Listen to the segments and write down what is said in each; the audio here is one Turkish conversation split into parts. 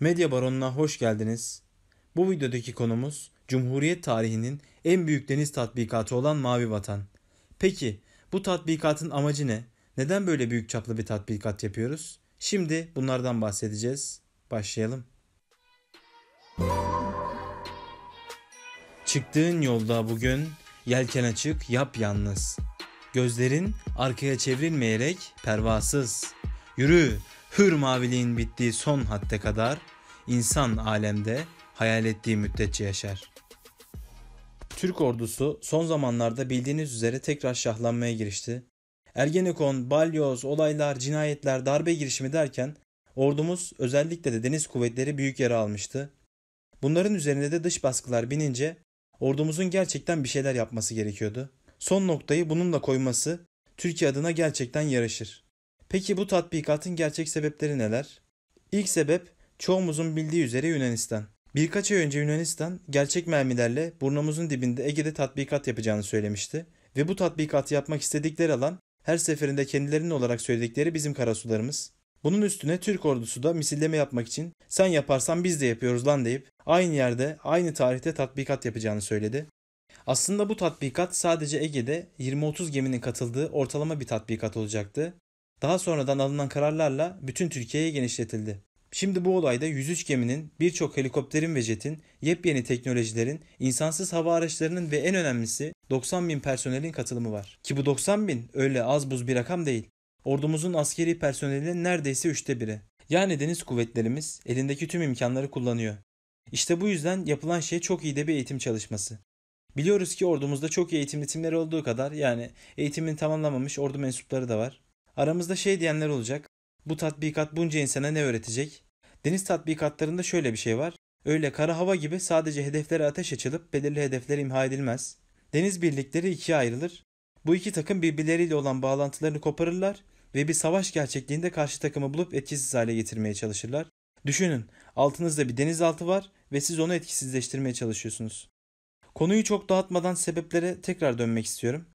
Medya Baronu'na hoş geldiniz. Bu videodaki konumuz Cumhuriyet tarihinin en büyük deniz tatbikatı olan Mavi Vatan. Peki bu tatbikatın amacı ne? Neden böyle büyük çaplı bir tatbikat yapıyoruz? Şimdi bunlardan bahsedeceğiz. Başlayalım. Çıktığın yolda bugün yelken açık yap yalnız. Gözlerin arkaya çevrilmeyerek pervasız. Yürü hür maviliğin bittiği son hatta kadar insan alemde hayal ettiği müddetçe yaşar. Türk ordusu son zamanlarda bildiğiniz üzere tekrar şahlanmaya girişti. Ergenekon, balyoz, olaylar, cinayetler, darbe girişimi derken ordumuz özellikle de deniz kuvvetleri büyük yara almıştı. Bunların üzerinde de dış baskılar binince ordumuzun gerçekten bir şeyler yapması gerekiyordu. Son noktayı bununla koyması Türkiye adına gerçekten yarışır. Peki bu tatbikatın gerçek sebepleri neler? İlk sebep çoğumuzun bildiği üzere Yunanistan. Birkaç ay önce Yunanistan gerçek mermilerle burnumuzun dibinde Ege'de tatbikat yapacağını söylemişti ve bu tatbikatı yapmak istedikleri alan her seferinde kendilerinin olarak söyledikleri bizim karasularımız. Bunun üstüne Türk ordusu da misilleme yapmak için sen yaparsan biz de yapıyoruz lan deyip aynı yerde aynı tarihte tatbikat yapacağını söyledi. Aslında bu tatbikat sadece Ege'de 20-30 geminin katıldığı ortalama bir tatbikat olacaktı daha sonradan alınan kararlarla bütün Türkiye'ye genişletildi. Şimdi bu olayda 103 geminin, birçok helikopterin ve jetin, yepyeni teknolojilerin, insansız hava araçlarının ve en önemlisi 90 bin personelin katılımı var. Ki bu 90 bin öyle az buz bir rakam değil. Ordumuzun askeri personelinin neredeyse üçte biri. Yani deniz kuvvetlerimiz elindeki tüm imkanları kullanıyor. İşte bu yüzden yapılan şey çok iyi de bir eğitim çalışması. Biliyoruz ki ordumuzda çok iyi eğitim timler olduğu kadar yani eğitimini tamamlamamış ordu mensupları da var. Aramızda şey diyenler olacak. Bu tatbikat bunca insana ne öğretecek? Deniz tatbikatlarında şöyle bir şey var. Öyle kara hava gibi sadece hedeflere ateş açılıp belirli hedefler imha edilmez. Deniz birlikleri ikiye ayrılır. Bu iki takım birbirleriyle olan bağlantılarını koparırlar ve bir savaş gerçekliğinde karşı takımı bulup etkisiz hale getirmeye çalışırlar. Düşünün, altınızda bir denizaltı var ve siz onu etkisizleştirmeye çalışıyorsunuz. Konuyu çok dağıtmadan sebeplere tekrar dönmek istiyorum.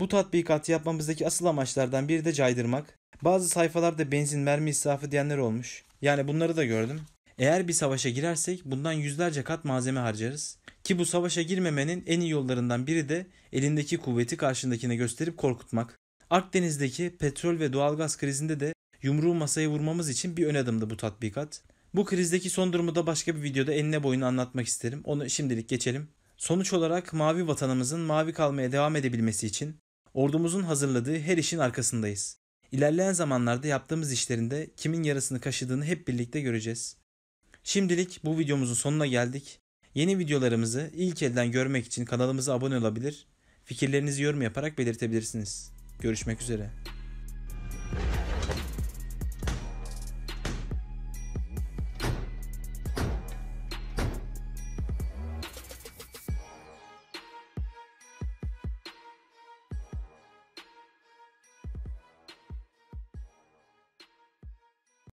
Bu tatbikatı yapmamızdaki asıl amaçlardan biri de caydırmak. Bazı sayfalarda benzin mermi israfı diyenler olmuş. Yani bunları da gördüm. Eğer bir savaşa girersek bundan yüzlerce kat malzeme harcarız. Ki bu savaşa girmemenin en iyi yollarından biri de elindeki kuvveti karşındakine gösterip korkutmak. Akdeniz'deki petrol ve doğalgaz krizinde de yumruğu masaya vurmamız için bir ön adımdı bu tatbikat. Bu krizdeki son durumu da başka bir videoda enine boyuna anlatmak isterim. Onu şimdilik geçelim. Sonuç olarak mavi vatanımızın mavi kalmaya devam edebilmesi için Ordumuzun hazırladığı her işin arkasındayız. İlerleyen zamanlarda yaptığımız işlerinde kimin yarısını kaşıdığını hep birlikte göreceğiz. Şimdilik bu videomuzun sonuna geldik. Yeni videolarımızı ilk elden görmek için kanalımıza abone olabilir, fikirlerinizi yorum yaparak belirtebilirsiniz. Görüşmek üzere.